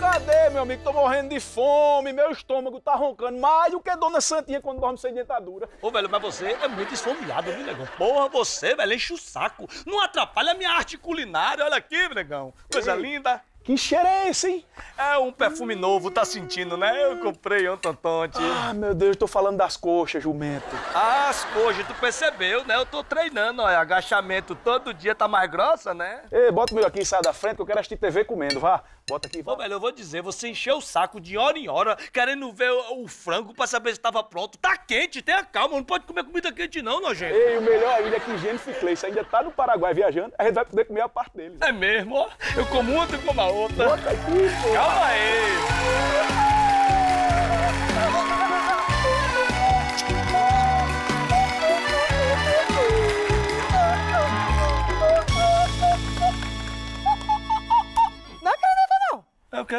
cadê, meu amigo? Tô morrendo de fome, meu estômago tá roncando mais do que Dona Santinha quando dorme sem dentadura. Ô, velho, mas você é muito esfomeado, viu, negão? Porra, você, velho, enche o saco. Não atrapalha a minha arte culinária. Olha aqui, negão. Coisa Ei. linda. Que cheiro é esse, hein? É um perfume novo, tá sentindo, né? Eu comprei ontem, Tonte. Ah, meu Deus, tô falando das coxas, jumento. As coxas, tu percebeu, né? Eu tô treinando, ó. Agachamento todo dia tá mais grossa, né? Ei, bota o meu aqui em sai da frente que eu quero assistir TV comendo, vá. Bota aqui, Ô, velho, eu vou dizer, você encheu o saco de hora em hora, querendo ver o, o frango pra saber se tava pronto. Tá quente, tenha calma, não pode comer comida quente não, nojento. Ei, o melhor ainda é que Clay, Cleice ainda tá no Paraguai viajando, a gente vai poder comer a parte dele. É mesmo, ó. Eu como uma, tu como a outra. Bota aqui, pô. Calma aí.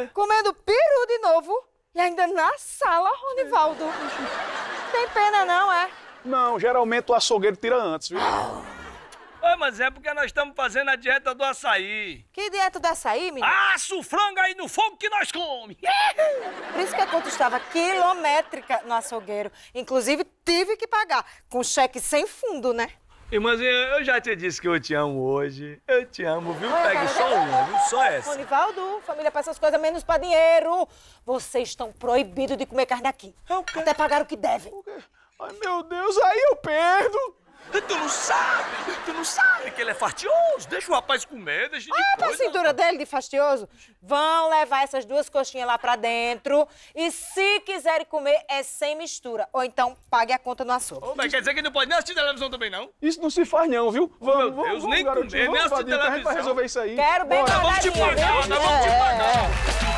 quê? Comendo peru de novo e ainda na sala, Ronivaldo. Tem pena não, é? Não, geralmente o açougueiro tira antes, viu? Oi, mas é porque nós estamos fazendo a dieta do açaí. Que dieta do açaí, menino? Aço frango aí no fogo que nós come. Por isso que a conta estava quilométrica no açougueiro. Inclusive, tive que pagar, com cheque sem fundo, né? Irmãzinha, eu já te disse que eu te amo hoje. Eu te amo, viu? Ah, Pegue só uma, viu? Só essa. Monivaldo, família para essas coisas, menos para dinheiro. Vocês estão proibidos de comer carne aqui. É o quê? Até pagar o que devem. O quê? Tu não sabe? Tu não sabe que ele é fastioso? Deixa o rapaz comer, deixa ele. Olha ah, coisa. pra cintura dele de fastioso. Vão levar essas duas coxinhas lá pra dentro. E se quiserem comer, é sem mistura. Ou então pague a conta no açougue. Oh, mas quer dizer que não pode nem assistir televisão também, não? Isso não se faz, não, viu? Vamos, Meu Deus, vamos, nem garotinho, comer, nem assistir televisão. Pra resolver isso aí. Quero bem, Bora. Tá, vamos te pagar, é. vamos te pagar.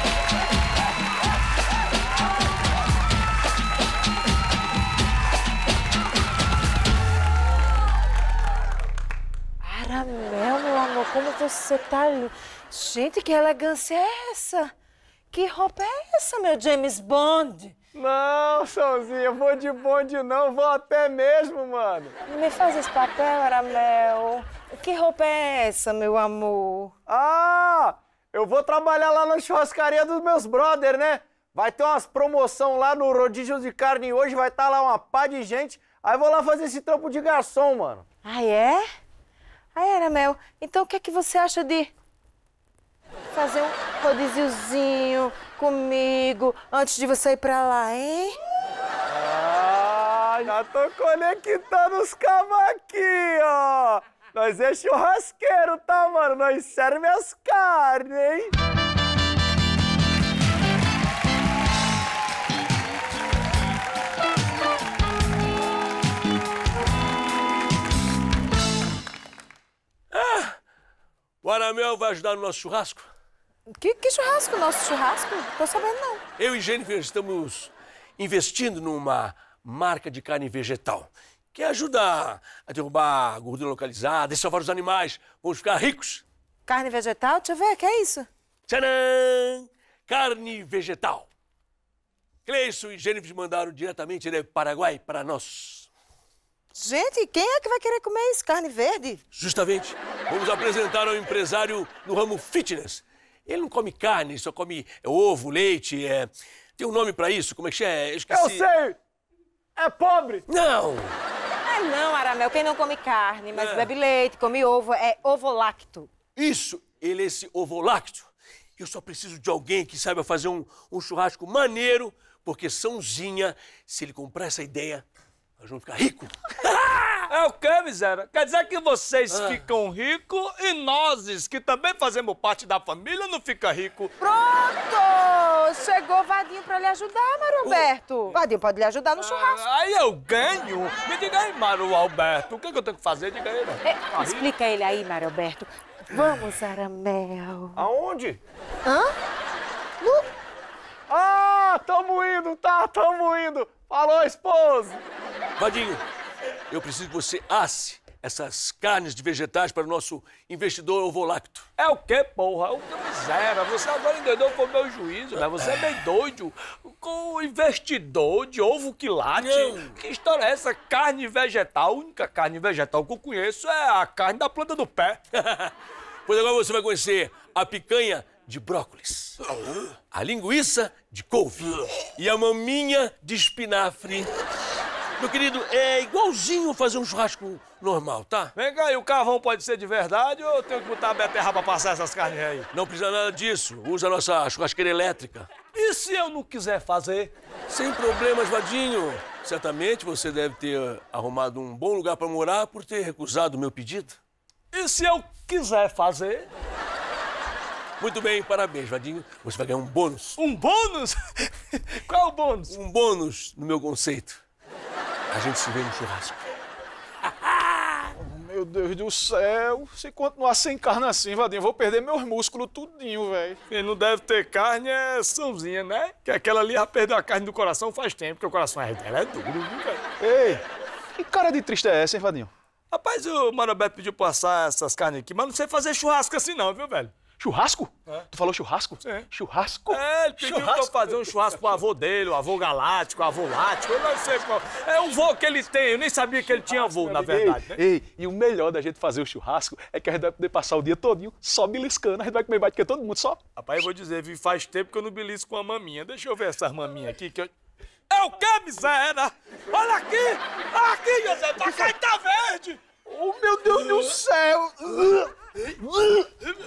como você tá Gente, que elegância é essa? Que roupa é essa, meu James Bond? Não, sozinha, vou de bonde não, vou até mesmo, mano. Me faz esse papel, Aramel. Que roupa é essa, meu amor? Ah, eu vou trabalhar lá na churrascaria dos meus brother, né? Vai ter umas promoção lá no rodízio de carne hoje, vai estar tá lá uma pá de gente. Aí vou lá fazer esse trampo de garçom, mano. Ah, é? Aí, ah, Ana Mel, então o que é que você acha de fazer um rodíziozinho comigo antes de você ir pra lá, hein? Ah, já tô conectando os cavaquinhos, ó! Nós é churrasqueiro, tá, mano? Nós serve as carnes, hein? Paramel vai ajudar no nosso churrasco? Que, que churrasco? Nosso churrasco? Tô sabendo não. Eu e Jennifer estamos investindo numa marca de carne vegetal que ajuda a derrubar a gordura localizada e salvar os animais. Vamos ficar ricos. Carne vegetal? Deixa eu ver, que é isso? Tcharam! Carne vegetal. Cleison e Jennifer mandaram diretamente do né, Paraguai para nós. Gente, quem é que vai querer comer isso? Carne verde? Justamente. Vamos apresentar ao empresário no ramo fitness. Ele não come carne, só come é ovo, leite, é... Tem um nome pra isso? Como é que é? Eu, esqueci. Eu sei! É pobre! Não! É não, Aramel. Quem não come carne, mas é. bebe leite, come ovo, é ovolacto. Isso! Ele é esse ovolacto. Eu só preciso de alguém que saiba fazer um, um churrasco maneiro, porque Sãozinha, se ele comprar essa ideia, nós vamos ficar ricos. É o que, miséria? Quer dizer que vocês ah. ficam ricos e nós, que também fazemos parte da família, não fica rico. Pronto! Chegou o Vadinho pra lhe ajudar, Mário Alberto. O... Vadinho pode lhe ajudar no ah, churrasco. Aí eu ganho? Me diga aí, Mário Alberto, o que, é que eu tenho que fazer? Diga aí, É, explica ele aí, Mário Alberto. Vamos, Aramel. Aonde? Hã? No... Ah, tamo indo, tá, tamo indo. Falou, esposo. Vadinho, eu preciso que você asse essas carnes de vegetais para o nosso investidor ovolacto. É o quê, porra? O que miséria. Você agora enganou com é o meu juízo, né? Você é bem doido. Com o investidor de ovo que Não. Que história é essa? Carne vegetal. A única carne vegetal que eu conheço é a carne da planta do pé. pois agora você vai conhecer a picanha de brócolis. Ah, a linguiça de couve. Ah. E a maminha de espinafre. Meu querido, é igualzinho fazer um churrasco normal, tá? Vem cá, e o carvão pode ser de verdade ou eu tenho que botar a beterraba pra passar essas carnes aí? Não precisa nada disso. Usa a nossa churrasqueira elétrica. E se eu não quiser fazer? Sem problemas, Vadinho. Certamente você deve ter eh, arrumado um bom lugar para morar por ter recusado o meu pedido. E se eu quiser fazer? Muito bem, parabéns, Vadinho. Você vai ganhar um bônus. Um bônus? Qual é o bônus? Um bônus, no meu conceito. A gente se vê no churrasco. Meu Deus do céu, se continuar sem carne assim, Vadinho, vou perder meus músculos tudinho, velho. Quem não deve ter carne é Sãozinha, né? Que é aquela ali já perdeu a carne do coração faz tempo, porque o coração é dela é duro, viu, velho? Ei, que cara de triste é essa, hein, Vadinho? Rapaz, o Mano Beto pediu passar essas carnes aqui, mas não sei fazer churrasco assim não, viu, velho? Churrasco? É. Tu falou churrasco? É. Churrasco? É, ele pediu churrasco. pra fazer um churrasco pro avô dele, o avô galáctico, o avô lático, eu não sei qual. É um vô que ele tem, eu nem sabia que ele tinha avô, na verdade. Ei, né? ei, e o melhor da gente fazer o churrasco é que a gente vai poder passar o dia todinho só beliscando, a gente vai comer mais do que todo mundo só. Rapaz, eu vou dizer, vi, faz tempo que eu não belisco com a maminha. Deixa eu ver essas maminhas aqui que eu... É o que, miséria? Olha aqui! Olha aqui, José, tua tá, tá verde! Oh, meu Deus do céu!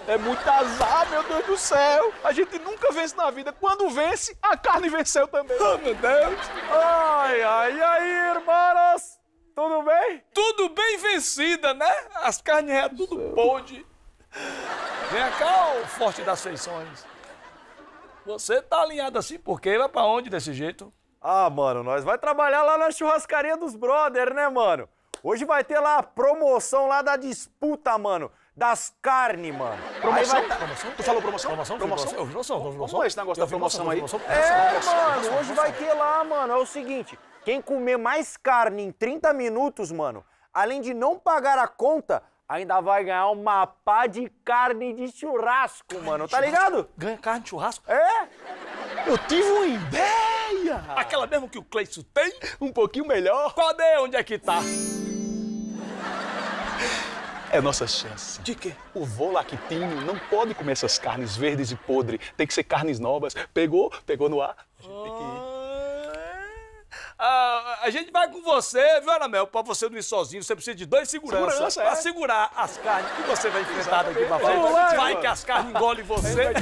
É muito azar, meu Deus do céu! A gente nunca vence na vida. Quando vence, a carne venceu também. Oh, meu Deus! Ai, ai, ai, irmãs? Tudo bem? Tudo bem vencida, né? As carnes é tudo pode. Vem cá, o Forte das Feições. Você tá alinhado assim por quê? vai pra onde desse jeito? Ah, mano, nós vai trabalhar lá na churrascaria dos brother, né, mano? Hoje vai ter lá a promoção lá da disputa, mano. Das carnes, mano. Promoção? Tá... promoção? Tu falou promoção? Promoção? Promoção? promoção? promoção? promoção? Como é esse é negócio da promoção, promoção, aí? É, mano, hoje vai ter lá, mano. É o seguinte, quem comer mais carne em 30 minutos, mano, além de não pagar a conta, ainda vai ganhar uma pá de carne de churrasco, carne mano. De tá churrasco? ligado? Ganha carne de churrasco? É? Eu tive uma ideia! Aquela mesmo que o Cleiton tem? Um pouquinho melhor. Cadê? Onde é que tá? É nossa chance. De quê? O vô lactinho não pode comer essas carnes verdes e podres. Tem que ser carnes novas. Pegou? Pegou no ar? A gente, oh... ah, a gente vai com você, viu, Mel. Pra você não ir sozinho, você precisa de dois seguranças. Segurança, é. Pra segurar as carnes que você vai enfrentar daqui pra frente. Vai que as carnes engolem você.